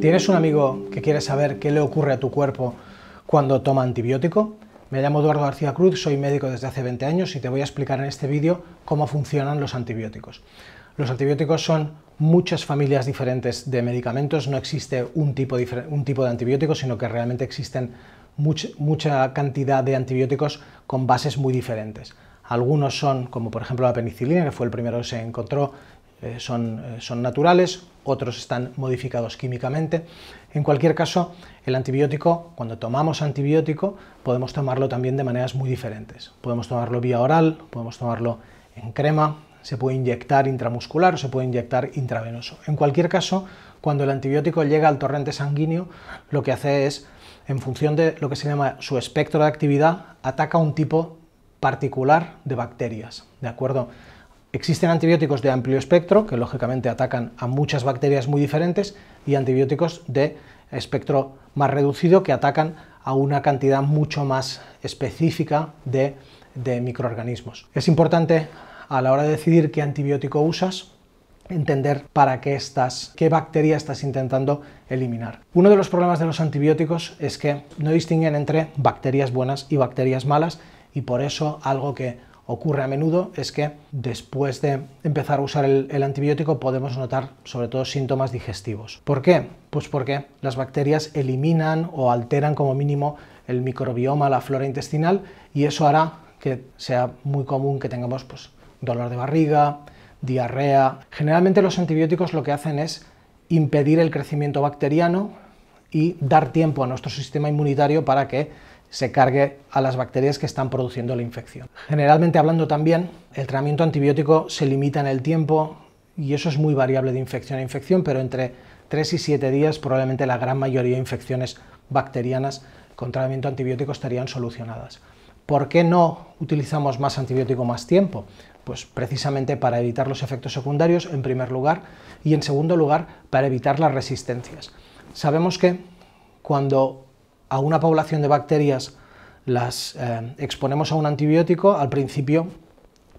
¿Tienes un amigo que quiere saber qué le ocurre a tu cuerpo cuando toma antibiótico? Me llamo Eduardo García Cruz, soy médico desde hace 20 años y te voy a explicar en este vídeo cómo funcionan los antibióticos. Los antibióticos son muchas familias diferentes de medicamentos, no existe un tipo, de antibiótico, sino que realmente existen mucha cantidad de antibióticos con bases muy diferentes. Algunos son, como por ejemplo la penicilina, que fue el primero que se encontró eh, eh, son, naturales, otros están modificados químicamente. En cualquier caso, el antibiótico, cuando tomamos antibiótico, podemos tomarlo también de maneras muy diferentes. Podemos tomarlo vía oral, podemos tomarlo en crema, se puede inyectar intramuscular o se puede inyectar intravenoso. En cualquier caso, cuando el antibiótico llega al torrente sanguíneo, lo que hace es, en función de lo que se llama su espectro de actividad, ataca un tipo particular de bacterias, ¿de acuerdo? Existen antibióticos de amplio espectro, que lógicamente atacan a muchas bacterias muy diferentes, y antibióticos de espectro más reducido, que atacan a una cantidad mucho más específica de, microorganismos. Es importante a la hora de decidir qué antibiótico usas, entender para qué estás, qué bacteria estás intentando eliminar. Uno de los problemas de los antibióticos es que no distinguen entre bacterias buenas y bacterias malas y por eso algo que ocurre a menudo es que después de empezar a usar el, antibiótico podemos notar sobre todo síntomas digestivos. ¿Por qué? Pues porque las bacterias eliminan o alteran como mínimo el microbioma, la flora intestinal y eso hará que sea muy común que tengamos pues, dolor de barriga, diarrea. Generalmente los antibióticos lo que hacen es impedir el crecimiento bacteriano y dar tiempo a nuestro sistema inmunitario para que se cargue a las bacterias que están produciendo la infección. Generalmente hablando también, el tratamiento antibiótico se limita en el tiempo y eso es muy variable de infección a infección, pero entre 3 y 7 días probablemente la gran mayoría de infecciones bacterianas con tratamiento antibiótico estarían solucionadas. ¿Por qué no utilizamos más antibiótico más tiempo? Pues precisamente para evitar los efectos secundarios en primer lugar y en segundo lugar para evitar las resistencias. Sabemos que cuando a una población de bacterias las eh, exponemos a un antibiótico, al principio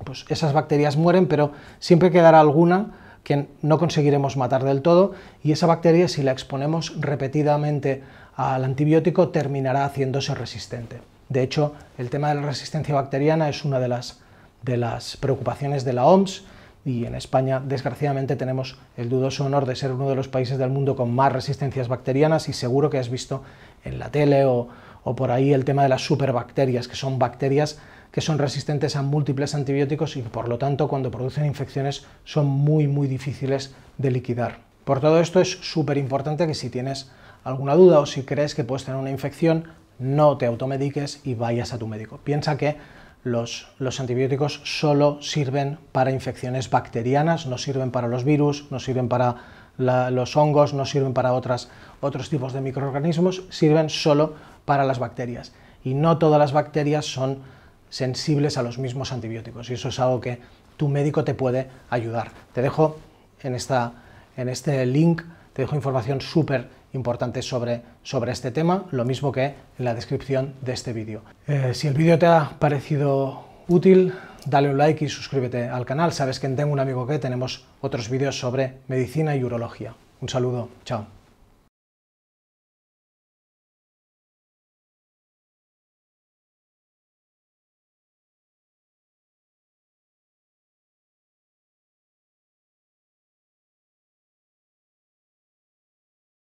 pues esas bacterias mueren, pero siempre quedará alguna que no conseguiremos matar del todo y esa bacteria si la exponemos repetidamente al antibiótico terminará haciéndose resistente. De hecho, el tema de la resistencia bacteriana es una de las, de las preocupaciones de la OMS y en España desgraciadamente tenemos el dudoso honor de ser uno de los países del mundo con más resistencias bacterianas y seguro que has visto en la tele o, por ahí el tema de las superbacterias, que son bacterias que son resistentes a múltiples antibióticos y por lo tanto cuando producen infecciones son muy muy difíciles de liquidar. Por todo esto es súper importante que si tienes alguna duda o si crees que puedes tener una infección, no te automediques y vayas a tu médico. Piensa que los, antibióticos solo sirven para infecciones bacterianas, no sirven para los virus, no sirven para los hongos, no sirven para otros tipos de microorganismos, sirven solo para las bacterias. Y no todas las bacterias son sensibles a los mismos antibióticos. Y eso es algo que tu médico te puede ayudar. Te dejo en, en este link, te dejo información súper importantes sobre, sobre este tema, lo mismo que en la descripción de este vídeo. Eh, si el vídeo te ha parecido útil, dale un like y suscríbete al canal. Sabes que en Tengo un amigo que tenemos otros vídeos sobre medicina y urología. Un saludo, chao.